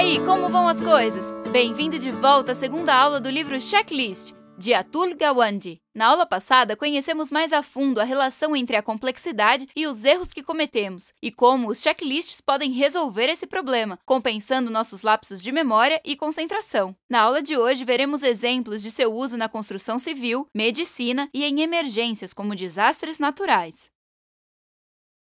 aí, como vão as coisas? Bem-vindo de volta à segunda aula do livro Checklist, de Atul Gawande. Na aula passada, conhecemos mais a fundo a relação entre a complexidade e os erros que cometemos e como os checklists podem resolver esse problema, compensando nossos lapsos de memória e concentração. Na aula de hoje, veremos exemplos de seu uso na construção civil, medicina e em emergências como desastres naturais.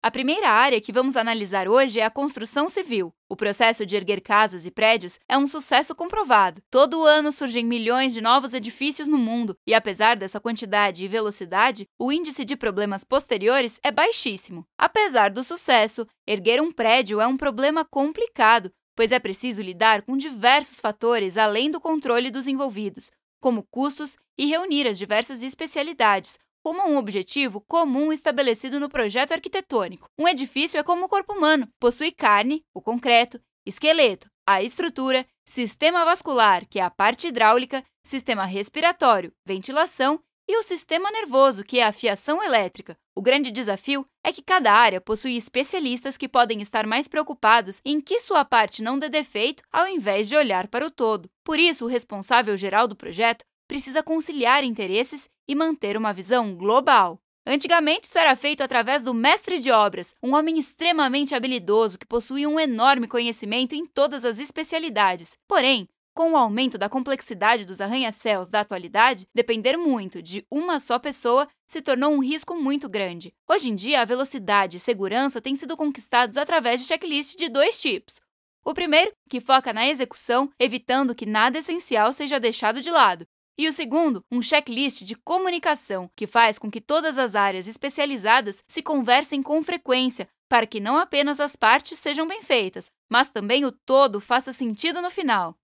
A primeira área que vamos analisar hoje é a construção civil. O processo de erguer casas e prédios é um sucesso comprovado. Todo ano surgem milhões de novos edifícios no mundo, e apesar dessa quantidade e velocidade, o índice de problemas posteriores é baixíssimo. Apesar do sucesso, erguer um prédio é um problema complicado, pois é preciso lidar com diversos fatores além do controle dos envolvidos, como custos e reunir as diversas especialidades, como um objetivo comum estabelecido no projeto arquitetônico. Um edifício é como o corpo humano: possui carne, o concreto, esqueleto, a estrutura, sistema vascular, que é a parte hidráulica, sistema respiratório, ventilação e o sistema nervoso, que é a fiação elétrica. O grande desafio é que cada área possui especialistas que podem estar mais preocupados em que sua parte não dê defeito ao invés de olhar para o todo. Por isso, o responsável geral do projeto precisa conciliar interesses e manter uma visão global. Antigamente, isso era feito através do mestre de obras, um homem extremamente habilidoso que possuía um enorme conhecimento em todas as especialidades. Porém, com o aumento da complexidade dos arranha-céus da atualidade, depender muito de uma só pessoa se tornou um risco muito grande. Hoje em dia, a velocidade e segurança têm sido conquistados através de checklists de dois tipos. O primeiro, que foca na execução, evitando que nada essencial seja deixado de lado, e o segundo, um checklist de comunicação, que faz com que todas as áreas especializadas se conversem com frequência para que não apenas as partes sejam bem feitas, mas também o todo faça sentido no final.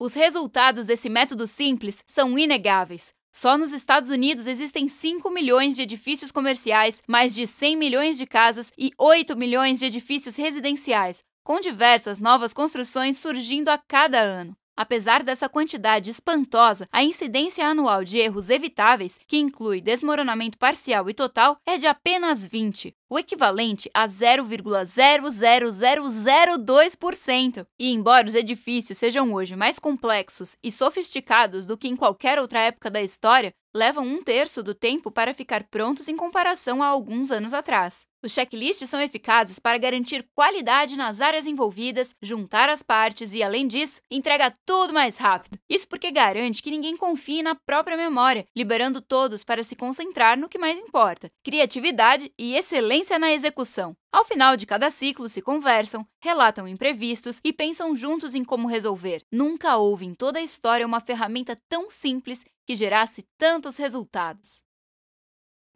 Os resultados desse método simples são inegáveis. Só nos Estados Unidos existem 5 milhões de edifícios comerciais, mais de 100 milhões de casas e 8 milhões de edifícios residenciais, com diversas novas construções surgindo a cada ano. Apesar dessa quantidade espantosa, a incidência anual de erros evitáveis, que inclui desmoronamento parcial e total, é de apenas 20, o equivalente a 0,00002%. E embora os edifícios sejam hoje mais complexos e sofisticados do que em qualquer outra época da história, levam um terço do tempo para ficar prontos em comparação a alguns anos atrás. Os checklists são eficazes para garantir qualidade nas áreas envolvidas, juntar as partes e, além disso, entrega tudo mais rápido. Isso porque garante que ninguém confie na própria memória, liberando todos para se concentrar no que mais importa: criatividade e excelência eficiência na execução. Ao final de cada ciclo, se conversam, relatam imprevistos e pensam juntos em como resolver. Nunca houve em toda a história uma ferramenta tão simples que gerasse tantos resultados.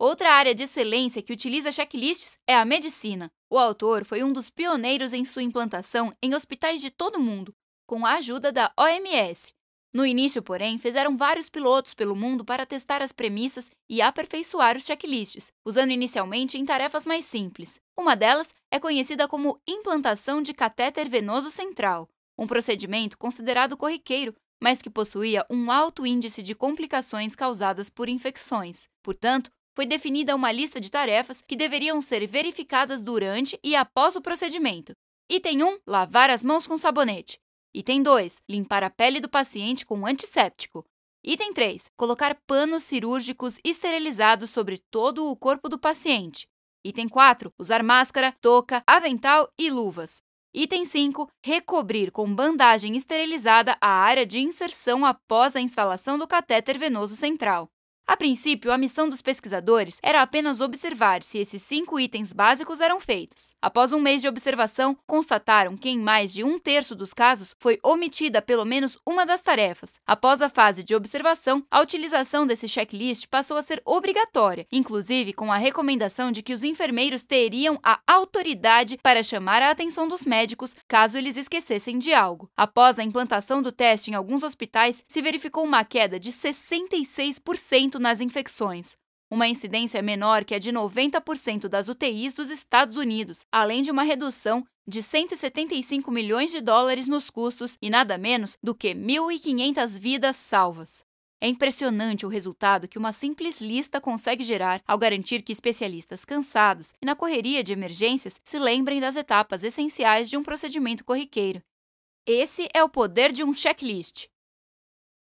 Outra área de excelência que utiliza checklists é a medicina. O autor foi um dos pioneiros em sua implantação em hospitais de todo o mundo, com a ajuda da OMS, no início, porém, fizeram vários pilotos pelo mundo para testar as premissas e aperfeiçoar os checklists, usando inicialmente em tarefas mais simples. Uma delas é conhecida como implantação de catéter venoso central, um procedimento considerado corriqueiro, mas que possuía um alto índice de complicações causadas por infecções. Portanto, foi definida uma lista de tarefas que deveriam ser verificadas durante e após o procedimento. Item 1: lavar as mãos com sabonete. Item 2. Limpar a pele do paciente com antisséptico. Item 3. Colocar panos cirúrgicos esterilizados sobre todo o corpo do paciente. Item 4. Usar máscara, touca, avental e luvas. Item 5. Recobrir com bandagem esterilizada a área de inserção após a instalação do catéter venoso central. A princípio, a missão dos pesquisadores era apenas observar se esses cinco itens básicos eram feitos. Após um mês de observação, constataram que em mais de um terço dos casos foi omitida pelo menos uma das tarefas. Após a fase de observação, a utilização desse checklist passou a ser obrigatória, inclusive com a recomendação de que os enfermeiros teriam a autoridade para chamar a atenção dos médicos caso eles esquecessem de algo. Após a implantação do teste em alguns hospitais, se verificou uma queda de 66% nas infecções, uma incidência menor que a de 90% das UTIs dos Estados Unidos, além de uma redução de 175 milhões de dólares nos custos e nada menos do que 1.500 vidas salvas. É impressionante o resultado que uma simples lista consegue gerar ao garantir que especialistas cansados e na correria de emergências se lembrem das etapas essenciais de um procedimento corriqueiro. Esse é o poder de um checklist.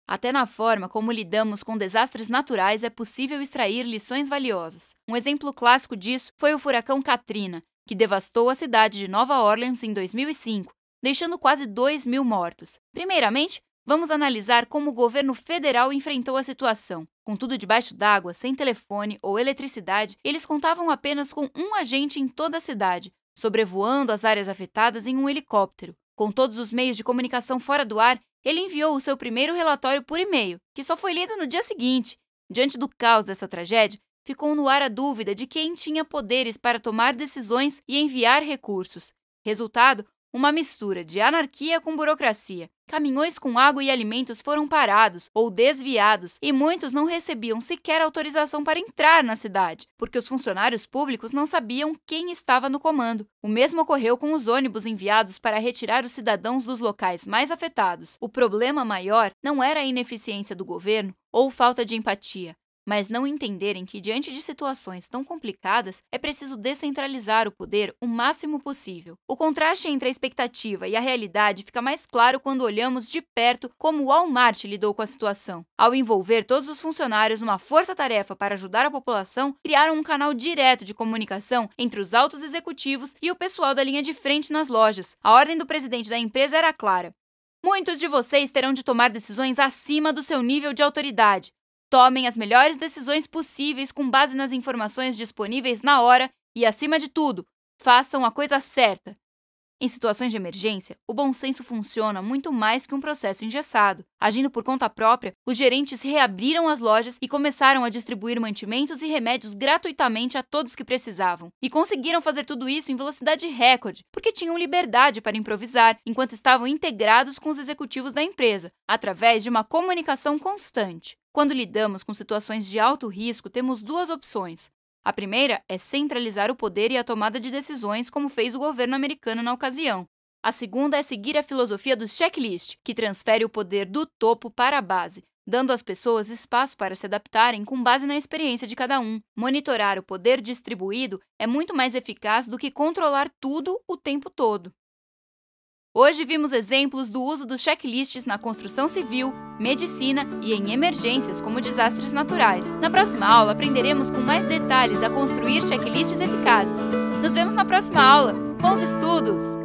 Até na forma como lidamos com desastres naturais é possível extrair lições valiosas. Um exemplo clássico disso foi o furacão Katrina, que devastou a cidade de Nova Orleans em 2005, deixando quase 2 mil mortos. Primeiramente, vamos analisar como o governo federal enfrentou a situação. Com tudo debaixo d'água, sem telefone ou eletricidade, eles contavam apenas com um agente em toda a cidade, sobrevoando as áreas afetadas em um helicóptero. Com todos os meios de comunicação fora do ar, ele enviou o seu primeiro relatório por e-mail, que só foi lido no dia seguinte. Diante do caos dessa tragédia, ficou no ar a dúvida de quem tinha poderes para tomar decisões e enviar recursos. Resultado, uma mistura de anarquia com burocracia. Caminhões com água e alimentos foram parados ou desviados e muitos não recebiam sequer autorização para entrar na cidade, porque os funcionários públicos não sabiam quem estava no comando. O mesmo ocorreu com os ônibus enviados para retirar os cidadãos dos locais mais afetados. O problema maior não era a ineficiência do governo ou falta de empatia, mas não entenderem que, diante de situações tão complicadas, é preciso descentralizar o poder o máximo possível. O contraste entre a expectativa e a realidade fica mais claro quando olhamos de perto como o Walmart lidou com a situação. Ao envolver todos os funcionários numa força-tarefa para ajudar a população, criaram um canal direto de comunicação entre os altos executivos e o pessoal da linha de frente nas lojas. A ordem do presidente da empresa era clara: Muitos de vocês terão de tomar decisões acima do seu nível de autoridade. Tomem as melhores decisões possíveis com base nas informações disponíveis na hora e, acima de tudo, façam a coisa certa. Em situações de emergência, o bom senso funciona muito mais que um processo engessado. Agindo por conta própria, os gerentes reabriram as lojas e começaram a distribuir mantimentos e remédios gratuitamente a todos que precisavam. E conseguiram fazer tudo isso em velocidade recorde, porque tinham liberdade para improvisar enquanto estavam integrados com os executivos da empresa, através de uma comunicação constante. Quando lidamos com situações de alto risco, temos duas opções. A primeira é centralizar o poder e a tomada de decisões, como fez o governo americano na ocasião. A segunda é seguir a filosofia do checklist, que transfere o poder do topo para a base, dando às pessoas espaço para se adaptarem com base na experiência de cada um. Monitorar o poder distribuído é muito mais eficaz do que controlar tudo o tempo todo. Hoje vimos exemplos do uso dos checklists na construção civil, medicina e em emergências como desastres naturais. Na próxima aula aprenderemos com mais detalhes a construir checklists eficazes. Nos vemos na próxima aula. Bons estudos!